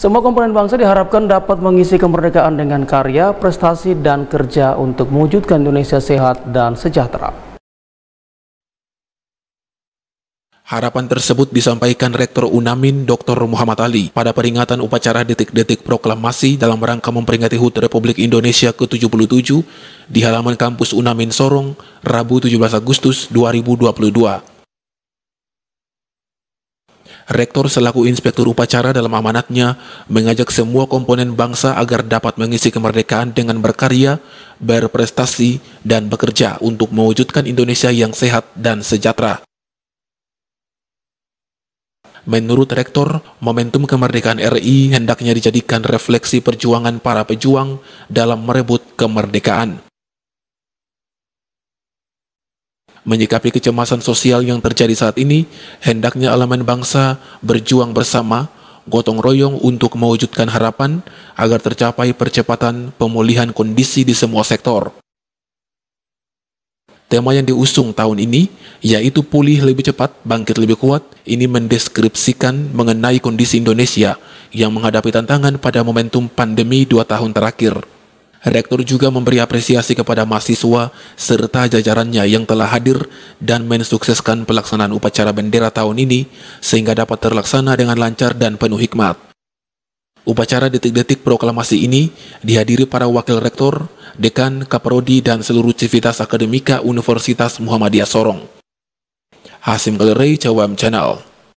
Semua komponen bangsa diharapkan dapat mengisi kemerdekaan dengan karya, prestasi, dan kerja untuk mewujudkan Indonesia sehat dan sejahtera. Harapan tersebut disampaikan Rektor Unamin Dr. Muhammad Ali pada peringatan upacara detik-detik proklamasi dalam rangka memperingati HUT Republik Indonesia ke-77 di halaman kampus Unamin Sorong, Rabu 17 Agustus 2022. Rektor selaku inspektur upacara dalam amanatnya mengajak semua komponen bangsa agar dapat mengisi kemerdekaan dengan berkarya, berprestasi, dan bekerja untuk mewujudkan Indonesia yang sehat dan sejahtera. Menurut Rektor, momentum kemerdekaan RI hendaknya dijadikan refleksi perjuangan para pejuang dalam merebut kemerdekaan. Menyikapi kecemasan sosial yang terjadi saat ini, hendaknya elemen bangsa berjuang bersama, gotong royong untuk mewujudkan harapan agar tercapai percepatan pemulihan kondisi di semua sektor. Tema yang diusung tahun ini yaitu pulih lebih cepat, bangkit lebih kuat. Ini mendeskripsikan mengenai kondisi Indonesia yang menghadapi tantangan pada momentum pandemi dua tahun terakhir. Rektor juga memberi apresiasi kepada mahasiswa serta jajarannya yang telah hadir dan mensukseskan pelaksanaan upacara bendera tahun ini sehingga dapat terlaksana dengan lancar dan penuh hikmat. Upacara detik-detik proklamasi ini dihadiri para wakil rektor, dekan, kaprodi, dan seluruh civitas akademika Universitas Muhammadiyah Sorong. Hasim Galerei, Cawam Channel